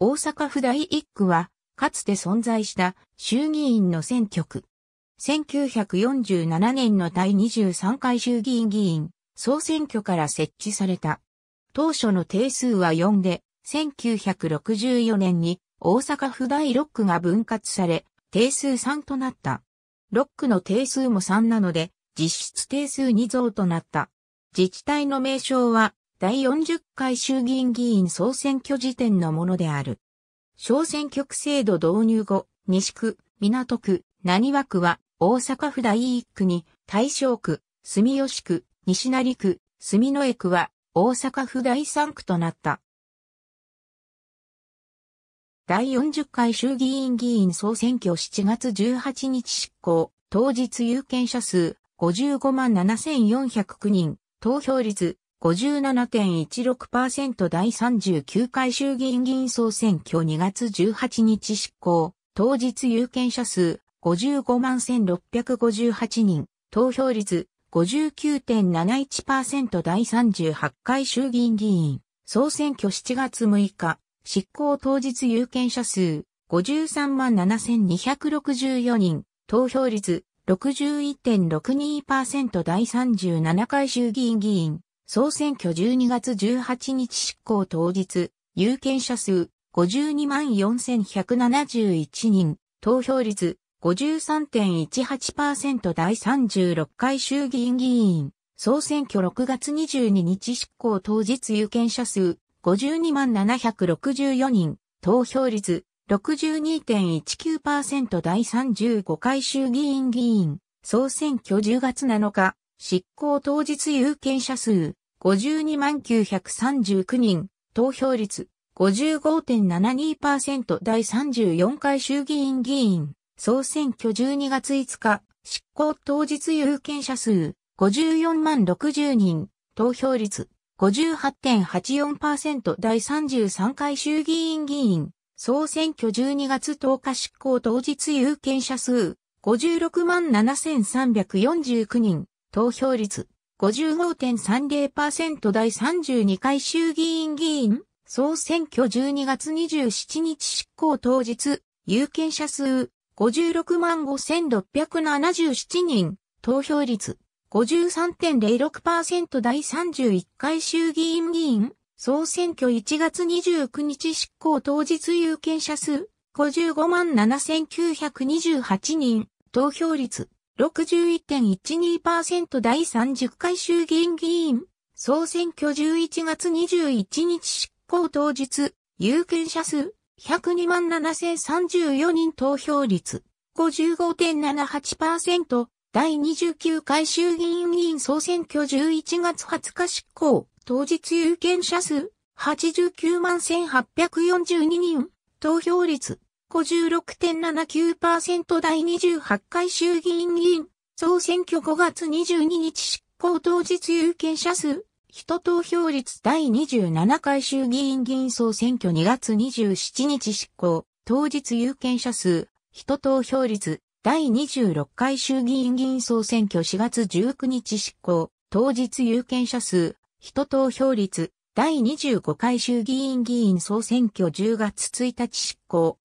大阪府第一区は、かつて存在した衆議院の選挙区。1947年の第23回衆議院議員総選挙から設置された。当初の定数は4で、1964年に大阪府第6区が分割され、定数3となった。6区の定数も3なので、実質定数2増となった。自治体の名称は第40回衆議院議員総選挙時点のものである。小選挙区制度導入後、西区、港区、何和区は、大阪府第1区に、大正区、住吉区、西成区、住之江区は、大阪府第3区となった。第40回衆議院議員総選挙7月18日執行、当日有権者数55万7409人、投票率57.16%第39回衆議院議員総選挙2月18日執行、当日有権者数55万1658人、投票率59.71%第38回衆議院議員、総選挙7月6日、執行当日有権者数53万7264人、投票率61.62%第37回衆議院議員、総選挙12月18日執行当日、有権者数524,171人、投票率53.18%第36回衆議院議員、総選挙6月22日執行当日有権者数527,664人、投票率62.19%第35回衆議院議員、総選挙10月7日、執行当日有権者数、52万939人、投票率、55.72%第34回衆議院議員、総選挙12月5日、執行当日有権者数、54万60人、投票率、58.84%第33回衆議院議員、総選挙12月10日執行当日有権者数、56万7349人、投票率55.30%第32回衆議院議員総選挙12月27日執行当日有権者数56万5677人投票率53.06%第31回衆議院議員総選挙1月29日執行当日有権者数55万7928人投票率61.12%第30回衆議院議員、総選挙11月21日執行当日、有権者数、102万7034人投票率、55.78%、第29回衆議院議員総選挙11月20日執行、当日有権者数、89万1842人、投票率、56.79%第28回衆議院議員総選挙5月22日執行当日有権者数人投票率第27回衆議院議員総選挙2月27日執行当日有権者数人投票率第26回衆議院議員総選挙4月19日執行当日有権者数人投票率第25回衆議院議員総選挙10月1日執行